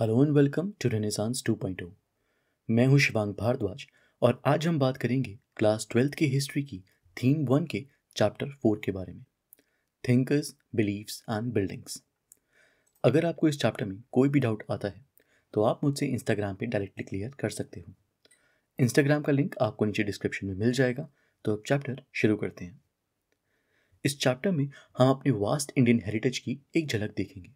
hello and welcome to renaissance 2.0 मैं हूं शिवांग भारद्वाज और आज हम बात करेंगे क्लास ट्वेल्थ की हिस्ट्री की थीम वन के चैप्टर फोर के बारे में थिंकर्स बिलीव्स एंड बिल्डिंग्स अगर आपको इस चैप्टर में कोई भी डाउट आता है तो आप मुझसे इंस्टाग्राम पे डायरेक्टली क्लियर कर सकते हो इंस्टाग्राम का लिंक आपको नीचे डिस्क्रिप्शन में मिल जाएगा तो अब चैप्टर शुरू करते हैं इस चैप्टर में हम अपने वास्ट इंडियन हेरिटेज की एक झलक देखेंगे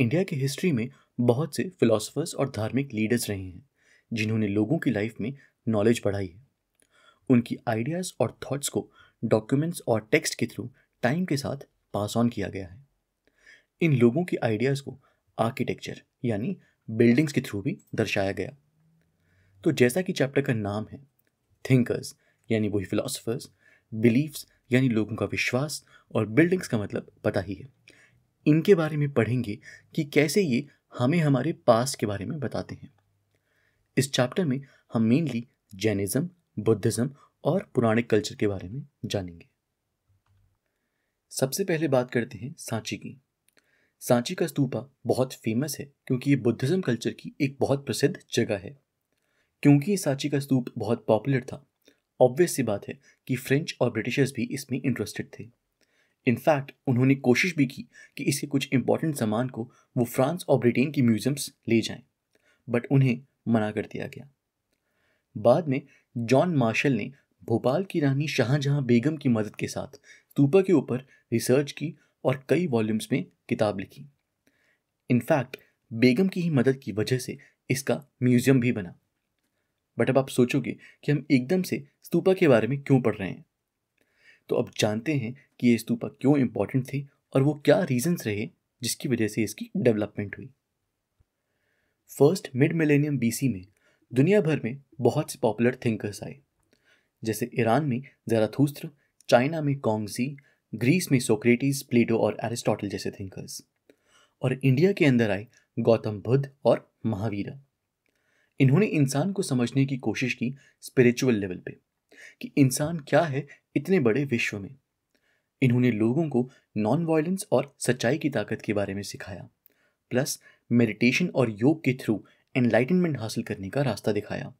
इंडिया की हिस्ट्री में बहुत से फिलोसोफर्स और धार्मिक लीडर्स रहे हैं जिन्होंने लोगों की लाइफ में नॉलेज बढ़ाई है उनकी आइडियाज़ और थॉट्स को डॉक्यूमेंट्स और टेक्स्ट के थ्रू टाइम के साथ पास ऑन किया गया है इन लोगों की आइडियाज़ को आर्किटेक्चर यानी बिल्डिंग्स के थ्रू भी दर्शाया गया तो जैसा कि चैप्टर का नाम है थिंकर्स यानी वही फिलोसोफर्स बिलीव्स यानी लोगों का विश्वास और बिल्डिंग्स का मतलब पता ही है इनके बारे में पढ़ेंगे कि कैसे ये हमें हमारे पास के बारे में बताते हैं इस चैप्टर में हम मेनली जैनिज़्म बुद्धिज़्म और पुराणिक कल्चर के बारे में जानेंगे सबसे पहले बात करते हैं सांची की सांची का स्तूपा बहुत फेमस है क्योंकि ये बुद्धिज़्म कल्चर की एक बहुत प्रसिद्ध जगह है क्योंकि ये सांची का स्तूप बहुत पॉपुलर था ऑब्वियस सी बात है कि फ्रेंच और ब्रिटिशर्स भी इसमें इंटरेस्टेड थे इनफैक्ट उन्होंने कोशिश भी की कि इसके कुछ इंपॉर्टेंट सामान को वो फ्रांस और ब्रिटेन की म्यूजियम्स ले जाएं, बट उन्हें मना कर दिया गया बाद में जॉन मार्शल ने भोपाल की रानी शाहजहां बेगम की मदद के साथ स्तूपा के ऊपर रिसर्च की और कई वॉल्यूम्स में किताब लिखी इनफैक्ट बेगम की ही मदद की वजह से इसका म्यूज़ियम भी बना बट अब आप सोचोगे कि हम एकदम से स्तूपा के बारे में क्यों पढ़ रहे हैं तो अब जानते हैं कि ये स्तूपा क्यों इम्पोर्टेंट थे और वो क्या रीजंस रहे जिसकी वजह से इसकी डेवलपमेंट हुई फर्स्ट मिड मिलेनियम बीसी में दुनिया भर में बहुत से पॉपुलर थिंकर्स आए जैसे ईरान में जराथूस्त्र चाइना में कॉन्गजी ग्रीस में सोक्रेटिस प्लेटो और एरिस्टोटल जैसे थिंकर्स और इंडिया के अंदर आए गौतम बुद्ध और महावीरा इन्होंने इंसान को समझने की कोशिश की स्पिरिचुअल लेवल पे कि इंसान क्या है इतने बड़े विश्व में इन्होंने लोगों को नॉन वायलेंस और सच्चाई की ताकत के बारे में सिखाया प्लस मेडिटेशन और योग के थ्रू एनलाइटनमेंट हासिल करने का रास्ता दिखाया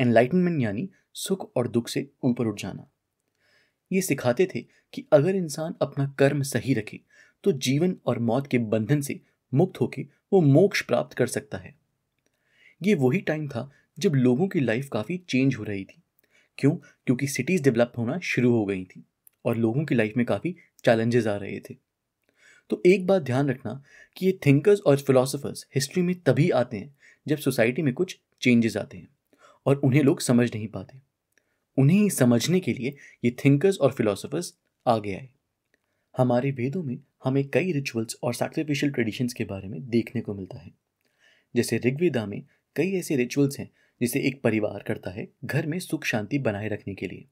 एनलाइटनमेंट यानी सुख और दुख से ऊपर उठ जाना ये सिखाते थे कि अगर इंसान अपना कर्म सही रखे तो जीवन और मौत के बंधन से मुक्त होकर वो मोक्ष प्राप्त कर सकता है ये वही टाइम था जब लोगों की लाइफ काफ़ी चेंज हो रही थी क्यों क्योंकि सिटीज़ डेवलप होना शुरू हो गई थी और लोगों की लाइफ में काफ़ी चैलेंजेस आ रहे थे तो एक बात ध्यान रखना कि ये थिंकर्स और फिलोसोफर्स हिस्ट्री में तभी आते हैं जब सोसाइटी में कुछ चेंजेस आते हैं और उन्हें लोग समझ नहीं पाते उन्हें समझने के लिए ये थिंकर्स और फिलोसोफर्स आगे आए हमारे वेदों में हमें कई रिचुअल्स और सैक्रिफिशियल ट्रेडिशंस के बारे में देखने को मिलता है जैसे ऋग्वेदा में कई ऐसे रिचुअल्स हैं जिसे एक परिवार करता है घर में सुख शांति बनाए रखने के लिए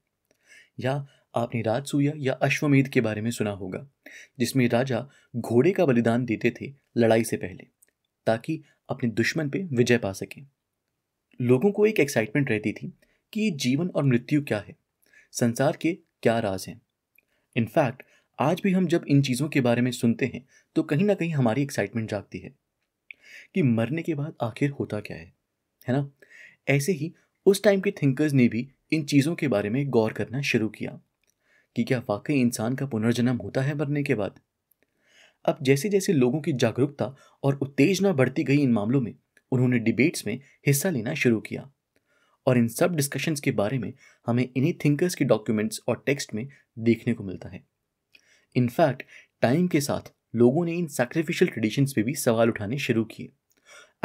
या आपने राजसूया या अश्वमेध के बारे में सुना होगा जिसमें राजा घोड़े का बलिदान देते थे लड़ाई से पहले ताकि अपने दुश्मन पे विजय पा सकें लोगों को एक एक्साइटमेंट रहती थी कि जीवन और मृत्यु क्या है संसार के क्या राज हैं इनफैक्ट आज भी हम जब इन चीज़ों के बारे में सुनते हैं तो कहीं ना कहीं हमारी एक्साइटमेंट जागती है कि मरने के बाद आखिर होता क्या है है ना ऐसे ही उस टाइम के थिंकर्स ने भी इन चीज़ों के बारे में गौर करना शुरू किया कि क्या वाकई इंसान का पुनर्जन्म होता है मरने के बाद अब जैसे जैसे लोगों की जागरूकता और उत्तेजना बढ़ती गई इन मामलों में उन्होंने डिबेट्स में हिस्सा लेना शुरू किया और इन सब डिस्कशंस के बारे में हमें इन्हीं थिंकर्स के डॉक्यूमेंट्स और टेक्स्ट में देखने को मिलता है इनफैक्ट टाइम के साथ लोगों ने इन सैक्रिफिशियल ट्रेडिशंस पे भी सवाल उठाने शुरू किए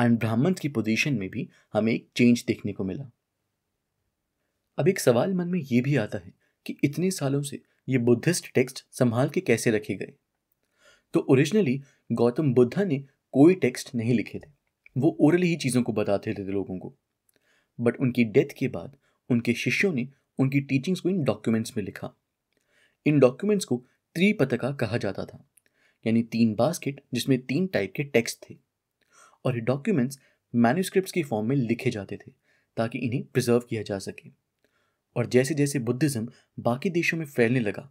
एंड ब्राह्मण की पोजीशन में भी हमें एक चेंज देखने को मिला अब एक सवाल मन में ये भी आता है कि इतने सालों से ये बुद्धिस्ट टेक्स्ट संभाल के कैसे रखे गए तो ओरिजिनली गौतम बुद्धा ने कोई टेक्स्ट नहीं लिखे थे वो ओरली ही चीज़ों को बताते थे, थे लोगों को बट उनकी डेथ के बाद उनके शिष्यों ने उनकी टीचिंग्स को इन डॉक्यूमेंट्स में लिखा इन डॉक्यूमेंट्स को त्रिपतका कहा जाता था यानी तीन बास्केट जिसमें तीन टाइप के टेक्स्ट थे और ये डॉक्यूमेंट्स मैन्यूस्क्रिप्ट की फॉर्म में लिखे जाते थे ताकि इन्हें प्रिजर्व किया जा सके और जैसे जैसे बुद्धिज़्म बाकी देशों में फैलने लगा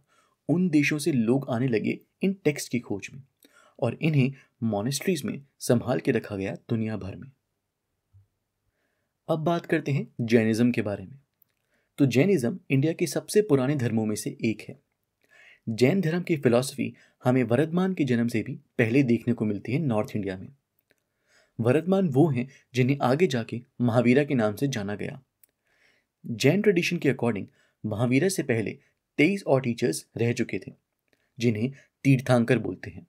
उन देशों से लोग आने लगे इन टेक्स्ट की खोज में और इन्हें मॉनेस्ट्रीज में संभाल के रखा गया दुनिया भर में अब बात करते हैं जैनिज़्म के बारे में तो जैनिज़्म इंडिया के सबसे पुराने धर्मों में से एक है जैन धर्म की फिलॉसफी हमें वरदमान के जन्म से भी पहले देखने को मिलती है नॉर्थ इंडिया में भरतमान वो हैं जिन्हें आगे जाके महावीरा के नाम से जाना गया जैन ट्रेडिशन के अकॉर्डिंग महावीरा से पहले तेईस और टीचर्स रह चुके थे जिन्हें तीर्थांकर बोलते हैं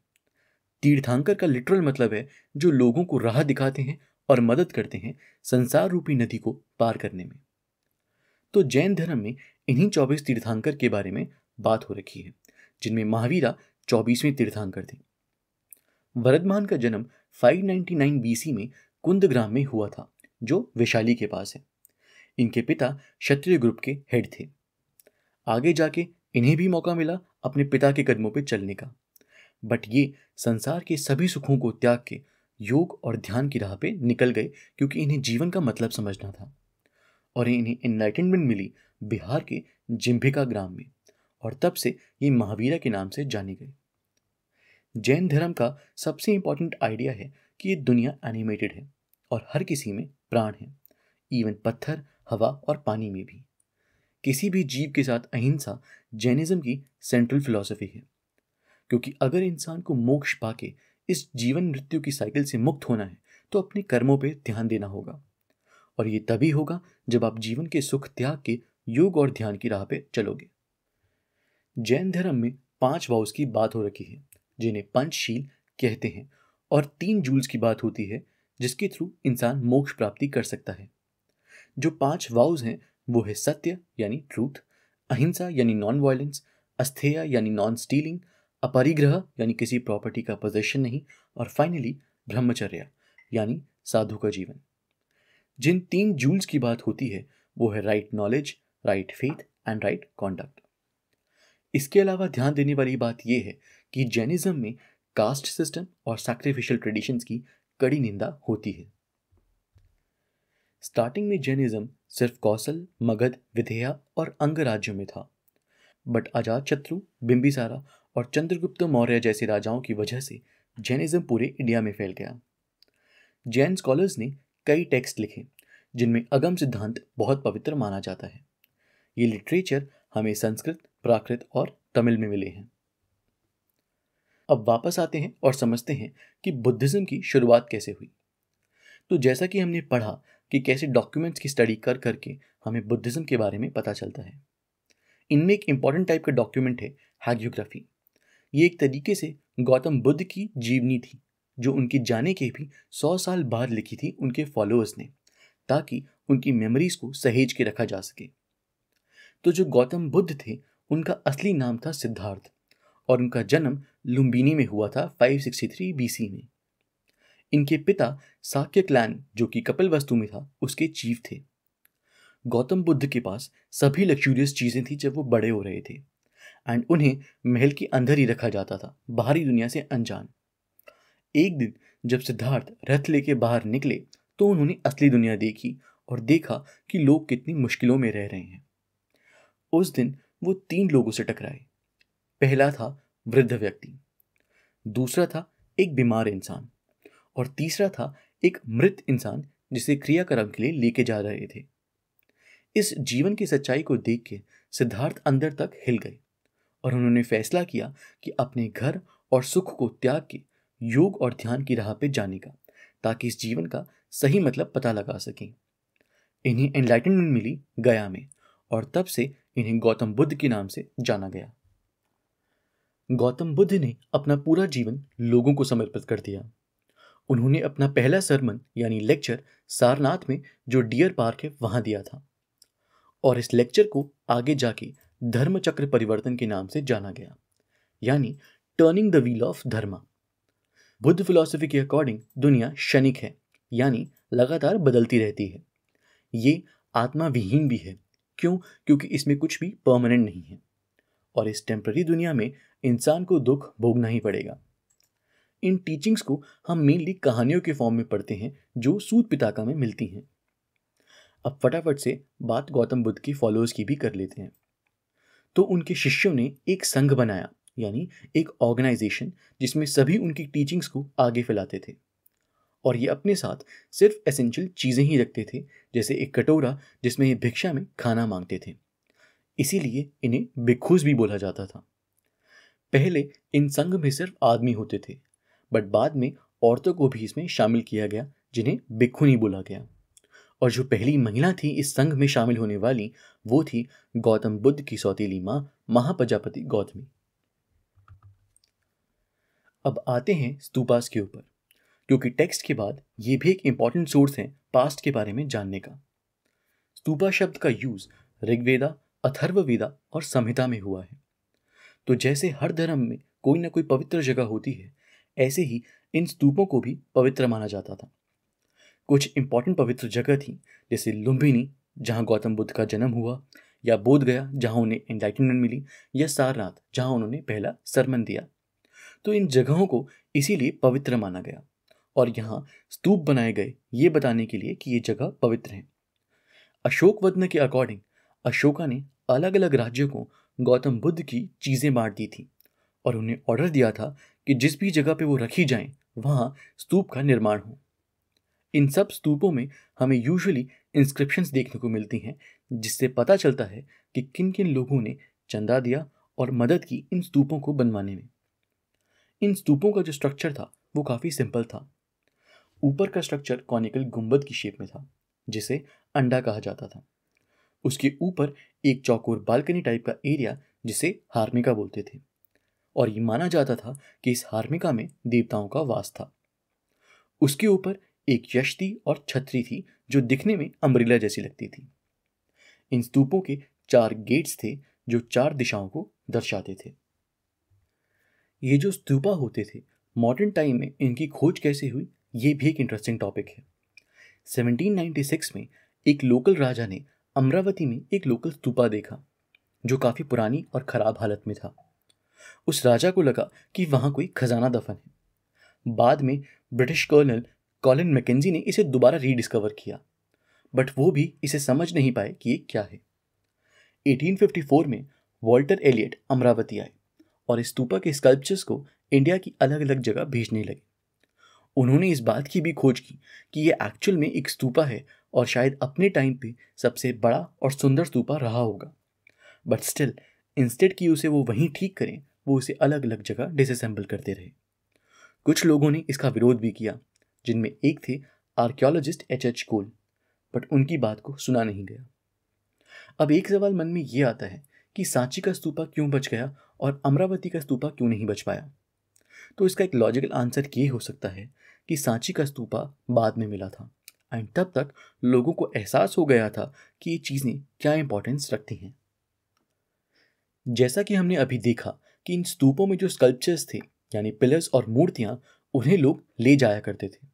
तीर्थांकर का लिटरल मतलब है जो लोगों को राह दिखाते हैं और मदद करते हैं संसार रूपी नदी को पार करने में तो जैन धर्म में इन्हीं चौबीस तीर्थांकर के बारे में बात हो रखी है जिनमें महावीरा चौबीसवें तीर्थांकर थे भरतमान का जन्म 599 बीसी में कुंदग्राम में हुआ था जो वैशाली के पास है इनके पिता क्षत्रिय ग्रुप के हेड थे आगे जाके इन्हें भी मौका मिला अपने पिता के कदमों पर चलने का बट ये संसार के सभी सुखों को त्याग के योग और ध्यान की राह पे निकल गए क्योंकि इन्हें जीवन का मतलब समझना था और इन्हें इन्लाइटनमेंट मिली बिहार के जिम्भिका ग्राम में और तब से ये महावीरा के नाम से जाने गए जैन धर्म का सबसे इंपॉर्टेंट आइडिया है कि ये दुनिया एनिमेटेड है और हर किसी में प्राण है इवन पत्थर हवा और पानी में भी किसी भी जीव के साथ अहिंसा जैनिज्म की सेंट्रल फिलॉसफी है क्योंकि अगर इंसान को मोक्ष पाके इस जीवन मृत्यु की साइकिल से मुक्त होना है तो अपने कर्मों पर ध्यान देना होगा और ये तभी होगा जब आप जीवन के सुख त्याग के योग और ध्यान की राह पे चलोगे जैन धर्म में पांच वाउस की बात हो रखी है जिन्हें पंचशील कहते हैं और तीन जूल्स की बात होती है जिसके थ्रू इंसान मोक्ष प्राप्ति कर सकता है जो पांच वाउज हैं वो है सत्य यानी ट्रूथ अहिंसा यानी नॉन वायलेंस अस्थेय यानी नॉन स्टीलिंग अपरिग्रह यानी किसी प्रॉपर्टी का पोजेशन नहीं और फाइनली ब्रह्मचर्य यानी साधु का जीवन जिन तीन जूल्स की बात होती है वो है right knowledge right faith and right conduct इसके अलावा ध्यान देने वाली बात यह है कि जैनिज़्म में कास्ट सिस्टम और सैक्रिफिशियल ट्रेडिशंस की कड़ी निंदा होती है स्टार्टिंग में जैनिज़्म सिर्फ कौशल मगध विधेया और अंग राज्यों में था बट आजाद शत्रु बिंबिसारा और चंद्रगुप्त मौर्य जैसे राजाओं की वजह से जैनिज़्म पूरे इंडिया में फैल गया जैन स्कॉलर्स ने कई टेक्स्ट लिखे जिनमें अगम सिद्धांत बहुत पवित्र माना जाता है ये लिटरेचर हमें संस्कृत प्राकृत और तमिल में मिले हैं अब वापस आते हैं और समझते हैं कि बुद्धिज़्म की शुरुआत कैसे हुई तो जैसा कि हमने पढ़ा कि कैसे डॉक्यूमेंट्स की स्टडी कर करके हमें बुद्धिज़्म के बारे में पता चलता है इनमें एक इम्पॉर्टेंट टाइप का डॉक्यूमेंट है हैग्योग्राफी ये एक तरीके से गौतम बुद्ध की जीवनी थी जो उनके जाने के भी सौ साल बाद लिखी थी उनके फॉलोअर्स ने ताकि उनकी मेमोरीज को सहेज के रखा जा सके तो जो गौतम बुद्ध थे उनका असली नाम था सिद्धार्थ और उनका जन्म लुम्बिनी में हुआ था 563 बीसी में इनके पिता साक्य क्लैन जो कि कपिल वस्तु में था उसके चीफ थे गौतम बुद्ध के पास सभी लक्जूरियस चीज़ें थी जब वो बड़े हो रहे थे एंड उन्हें महल के अंदर ही रखा जाता था बाहरी दुनिया से अनजान एक दिन जब सिद्धार्थ रथ लेके बाहर निकले तो उन्होंने असली दुनिया देखी और देखा कि लोग कितनी मुश्किलों में रह रहे हैं उस दिन वो तीन लोगों से टकराए पहला था वृद्ध व्यक्ति दूसरा था एक बीमार इंसान और तीसरा था एक मृत इंसान जिसे क्रियाक्रम के लिए लेके जा रहे थे इस जीवन की सच्चाई को देख के सिद्धार्थ अंदर तक हिल गए और उन्होंने फैसला किया कि अपने घर और सुख को त्याग के योग और ध्यान की राह पे जाने का ताकि इस जीवन का सही मतलब पता लगा सकें इन्हें एनलाइटनमेंट मिली गया में और तब से इन्हें गौतम बुद्ध के नाम से जाना गया गौतम बुद्ध ने अपना पूरा जीवन लोगों को समर्पित कर दिया उन्होंने अपना पहला सरमन यानी लेक्चर सारनाथ में जो डियर पार्क है वहां दिया था और इस लेक्चर को आगे जाके धर्म चक्र परिवर्तन के नाम से जाना गया यानी turning the wheel of dharma Buddha philosophy के अकॉर्डिंग दुनिया क्षणिक है यानी लगातार बदलती रहती है ये आत्मा विहीन भी है क्यों क्योंकि इसमें कुछ भी परमानेंट नहीं है और इस टेम्प्ररी दुनिया में इंसान को दुख भोगना ही पड़ेगा इन टीचिंग्स को हम मेनली कहानियों के फॉर्म में पढ़ते हैं जो सूत पिताका में मिलती हैं अब फटाफट से बात गौतम बुद्ध के फॉलोअर्स की भी कर लेते हैं तो उनके शिष्यों ने एक संघ बनाया यानी एक ऑर्गेनाइजेशन जिसमें सभी उनकी टीचिंग्स को आगे फैलाते थे और ये अपने साथ सिर्फ एसेंशियल चीज़ें ही रखते थे जैसे एक कटोरा जिसमें ये भिक्षा में खाना मांगते थे इसीलिए इन्हें भिक्षुस भी बोला जाता था पहले इन संघ में सिर्फ आदमी होते थे बट बाद में औरतों को भी इसमें शामिल किया गया जिन्हें बिखुनी बोला गया और जो पहली महिला थी इस संघ में शामिल होने वाली वो थी गौतम बुद्ध की सौतीली माँ महाप्रजापति गौतमी अब आते हैं स्तूपास के ऊपर क्योंकि टेक्स्ट के बाद ये भी एक इम्पॉर्टेंट सोर्स है पास्ट के बारे में जानने का स्तूपा शब्द का यूज़ ऋग्वेदा अथर्ववेदा और संहिता में हुआ है तो जैसे हर धर्म में कोई ना कोई पवित्र जगह होती है ऐसे ही इन स्तूपों को भी पवित्र माना जाता था कुछ इंपॉर्टेंट पवित्र जगह थी जैसे लुम्बिनी जहाँ गौतम बुद्ध का जन्म हुआ या बोध गया जहाँ उन्हें एंलाइटनमेंट मिली या सारनाथ जहाँ उन्होंने पहला सरमन दिया तो इन जगहों को इसीलिए पवित्र माना गया और यहाँ स्तूप बनाए गए ये बताने के लिए कि ये जगह पवित्र है अशोकवदन के अकॉर्डिंग अशोका ने अलग अलग राज्यों को गौतम बुद्ध की चीज़ें बांट दी थी और उन्हें ऑर्डर दिया था कि जिस भी जगह पे वो रखी जाएं वहाँ स्तूप का निर्माण हो इन सब स्तूपों में हमें यूजुअली इंस्क्रिप्शंस देखने को मिलती हैं जिससे पता चलता है कि किन किन लोगों ने चंदा दिया और मदद की इन स्तूपों को बनवाने में इन स्तूपों का जो स्ट्रक्चर था वो काफ़ी सिंपल था ऊपर का स्ट्रक्चर कॉनिकल गुंबद की शेप में था जिसे अंडा कहा जाता था उसके ऊपर एक चौकोर बालकनी टाइप का एरिया जिसे हार्मिका बोलते थे और ये माना जाता था कि इस हार्मिका में देवताओं का वास था उसके ऊपर एक यश्ती और छतरी थी जो दिखने में अम्ब्रेला जैसी लगती थी इन स्तूपों के चार गेट्स थे जो चार दिशाओं को दर्शाते थे ये जो स्तूपा होते थे मॉडर्न टाइम में इनकी खोज कैसे हुई ये भी एक इंटरेस्टिंग टॉपिक है 1796 में एक लोकल राजा ने अमरावती में एक लोकल स्तूपा देखा जो काफ़ी पुरानी और ख़राब हालत में था उस राजा को लगा कि वहाँ कोई खजाना दफन है बाद में ब्रिटिश कर्नल कॉलिन मैकेजी ने इसे दोबारा रीडिस्कवर किया बट वो भी इसे समझ नहीं पाए कि ये क्या है 1854 में वॉल्टर एलियट अमरावती आए और इस स्तूपा के स्कल्पचर्स को इंडिया की अलग अलग जगह भेजने लगे उन्होंने इस बात की भी खोज की कि ये एक्चुअल में एक स्तूपा है और शायद अपने टाइम पे सबसे बड़ा और सुंदर स्तूपा रहा होगा बट स्टिल इंस्टेड कि उसे वो वहीं ठीक करें वो उसे अलग अलग जगह डिसअसेंबल करते रहे कुछ लोगों ने इसका विरोध भी किया जिनमें एक थे archaeologist H H Cole but उनकी बात को सुना नहीं गया अब एक सवाल मन में ये आता है कि सांची का स्तूपा क्यों बच गया और अमरावती का स्तूपा क्यों नहीं बच पाया तो इसका एक लॉजिकल आंसर ये हो सकता है कि सांची का स्तूपा बाद में मिला था एंड तब तक लोगों को एहसास हो गया था कि ये चीज़ें क्या इंपॉर्टेंस रखती हैं जैसा कि हमने अभी देखा कि इन स्तूपों में जो स्कल्पचर्स थे यानी पिलर्स और मूर्तियाँ उन्हें लोग ले जाया करते थे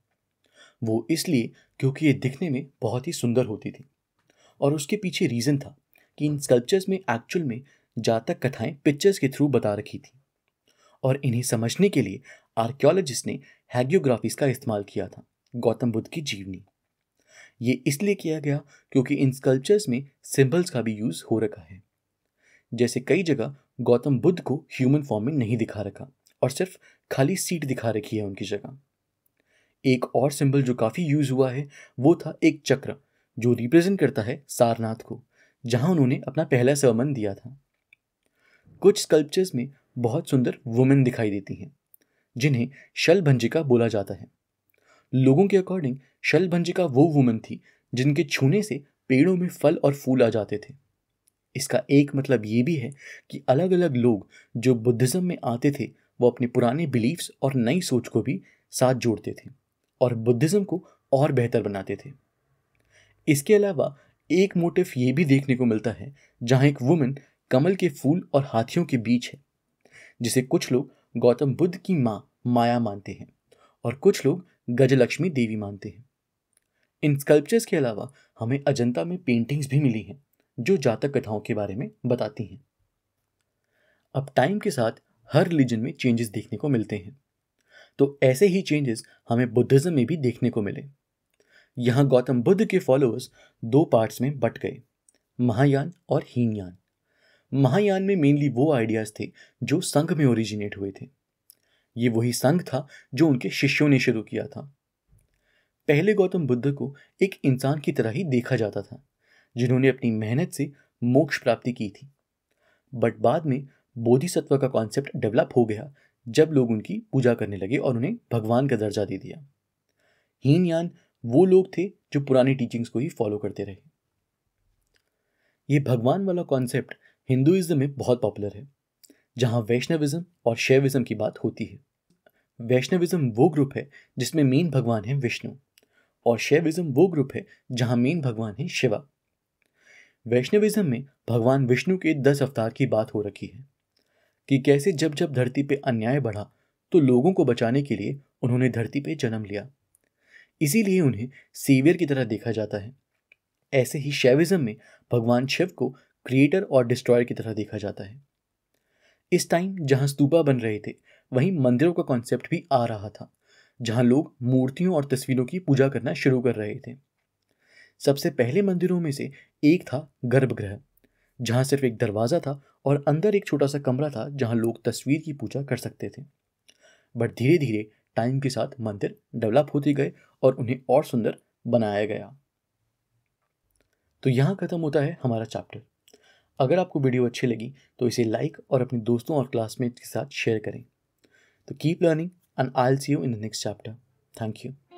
वो इसलिए क्योंकि ये दिखने में बहुत ही सुंदर होती थी और उसके पीछे रीज़न था कि इन स्कल्पचर्स में एक्चुअल में जातक कथाएं पिक्चर्स के थ्रू बता रखी थी और इन्हें समझने के लिए आर्कियोलॉजिस्ट ने हैग्योग्राफीज का इस्तेमाल किया था गौतम बुद्ध की जीवनी ये इसलिए किया गया क्योंकि इन स्कल्पचर्स में सिंबल्स का भी यूज़ हो रखा है जैसे कई जगह गौतम बुद्ध को ह्यूमन फॉर्म में नहीं दिखा रखा और सिर्फ खाली सीट दिखा रखी है उनकी जगह एक और सिंबल जो काफ़ी यूज़ हुआ है वो था एक चक्र जो रिप्रेजेंट करता है सारनाथ को जहां उन्होंने अपना पहला सर्मन दिया था कुछ स्कल्पचर्स में बहुत सुंदर वुमेन दिखाई देती हैं जिन्हें शलभंजिका बोला जाता है लोगों के अकॉर्डिंग शलभंजिका वो वुमेन थी जिनके छूने से पेड़ों में फल और फूल आ जाते थे इसका एक मतलब ये भी है कि अलग अलग लोग जो बुद्धिज़्म में आते थे वो अपने पुराने बिलीफ्स और नई सोच को भी साथ जोड़ते थे और बुद्धिज़्म को और बेहतर बनाते थे इसके अलावा एक मोटिफ ये भी देखने को मिलता है जहाँ एक वुमेन कमल के फूल और हाथियों के बीच है जिसे कुछ लोग गौतम बुद्ध की माँ माया मानते हैं और कुछ लोग गजलक्ष्मी देवी मानते हैं इन स्कल्पचर्स के अलावा हमें अजंता में पेंटिंग्स भी मिली हैं जो जातक कथाओं के बारे में बताती हैं अब टाइम के साथ हर रिलीजन में चेंजेस देखने को मिलते हैं तो ऐसे ही चेंजेस हमें बुद्धिज़्म में भी देखने को मिले यहाँ गौतम बुद्ध के फॉलोअर्स दो पार्ट्स में बट गए महायान और हीनयान महायान में मेनली वो आइडियाज़ थे जो संघ में ओरिजिनेट हुए थे ये वही संघ था जो उनके शिष्यों ने शुरू किया था पहले गौतम बुद्ध को एक इंसान की तरह ही देखा जाता था जिन्होंने अपनी मेहनत से मोक्ष प्राप्ति की थी बट बाद में बोधिसत्व का कॉन्सेप्ट डेवलप हो गया जब लोग उनकी पूजा करने लगे और उन्हें भगवान का दर्जा दे दिया हीनयान वो लोग थे जो पुरानी टीचिंग्स को ही फॉलो करते रहे ये भगवान वाला कॉन्सेप्ट हिंदुइज्म में बहुत पॉपुलर है जहाँ वैष्णविज़्म और शैविज़्म की बात होती है वैष्णविज़्म वो ग्रुप है जिसमें मेन भगवान है विष्णु और शैविज़्म वो ग्रुप है जहाँ मेन भगवान है शिवा वैष्णविज़्म में भगवान विष्णु के दस अवतार की बात हो रखी है कि कैसे जब जब धरती पे अन्याय बढ़ा तो लोगों को बचाने के लिए उन्होंने धरती पे जन्म लिया इसीलिए उन्हें सीवियर की तरह देखा जाता है ऐसे ही शैविज़्म में भगवान शिव को क्रिएटर और डिस्ट्रॉयर की तरह देखा जाता है इस टाइम जहां स्तूपा बन रहे थे वहीं मंदिरों का कॉन्सेप्ट भी आ रहा था जहाँ लोग मूर्तियों और तस्वीरों की पूजा करना शुरू कर रहे थे सबसे पहले मंदिरों में से एक था गर्भगृह जहाँ सिर्फ एक दरवाज़ा था और अंदर एक छोटा सा कमरा था जहाँ लोग तस्वीर की पूजा कर सकते थे बट धीरे धीरे टाइम के साथ मंदिर डेवलप होते गए और उन्हें और सुंदर बनाया गया तो यहाँ ख़त्म होता है हमारा चैप्टर अगर आपको वीडियो अच्छी लगी तो इसे लाइक और अपने दोस्तों और क्लासमेट के साथ शेयर करें तो keep learning and I'll see you in the next chapter thank you